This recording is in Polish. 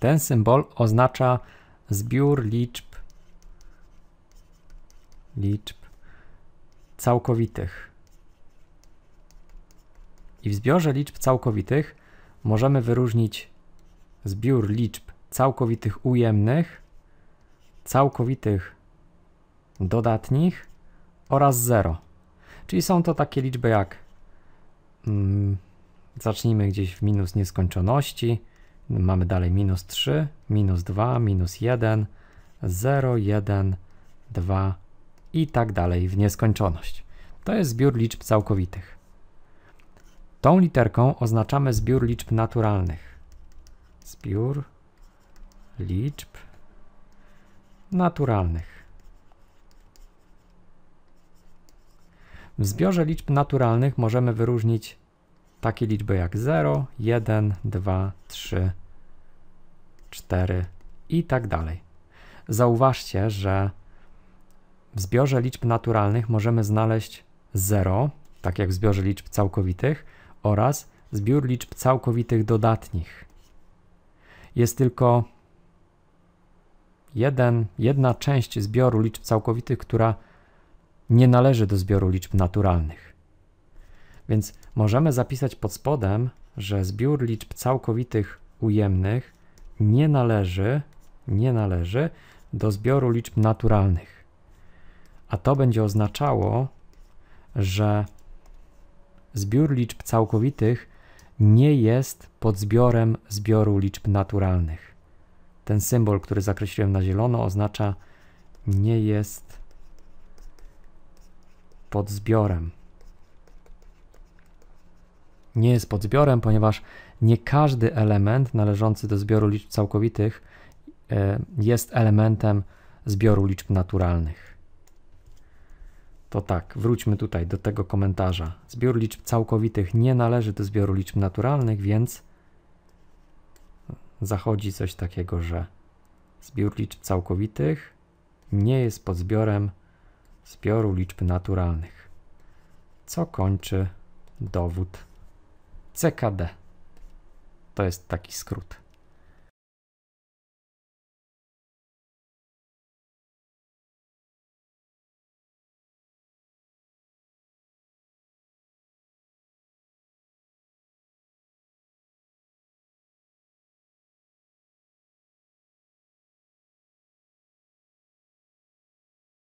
Ten symbol oznacza zbiór liczb, liczb całkowitych. I w zbiorze liczb całkowitych możemy wyróżnić zbiór liczb całkowitych ujemnych, całkowitych dodatnich oraz 0. Czyli są to takie liczby jak mm, zacznijmy gdzieś w minus nieskończoności, Mamy dalej minus 3, minus 2, minus 1, 0, 1, 2 i tak dalej w nieskończoność. To jest zbiór liczb całkowitych. Tą literką oznaczamy zbiór liczb naturalnych. Zbiór liczb naturalnych. W zbiorze liczb naturalnych możemy wyróżnić takie liczby jak 0, 1, 2, 3, 4 i tak dalej. Zauważcie, że w zbiorze liczb naturalnych możemy znaleźć 0, tak jak w zbiorze liczb całkowitych, oraz zbiór liczb całkowitych dodatnich. Jest tylko jeden, jedna część zbioru liczb całkowitych, która nie należy do zbioru liczb naturalnych. Więc możemy zapisać pod spodem, że zbiór liczb całkowitych ujemnych nie należy, nie należy do zbioru liczb naturalnych. A to będzie oznaczało, że zbiór liczb całkowitych nie jest podzbiorem zbioru liczb naturalnych. Ten symbol, który zakreśliłem na zielono, oznacza nie jest podzbiorem nie jest pod zbiorem, ponieważ nie każdy element należący do zbioru liczb całkowitych e, jest elementem zbioru liczb naturalnych. To tak, wróćmy tutaj do tego komentarza. Zbiór liczb całkowitych nie należy do zbioru liczb naturalnych, więc zachodzi coś takiego, że zbiór liczb całkowitych nie jest pod zbiorem zbioru liczb naturalnych, co kończy dowód CKD. To jest taki skrót.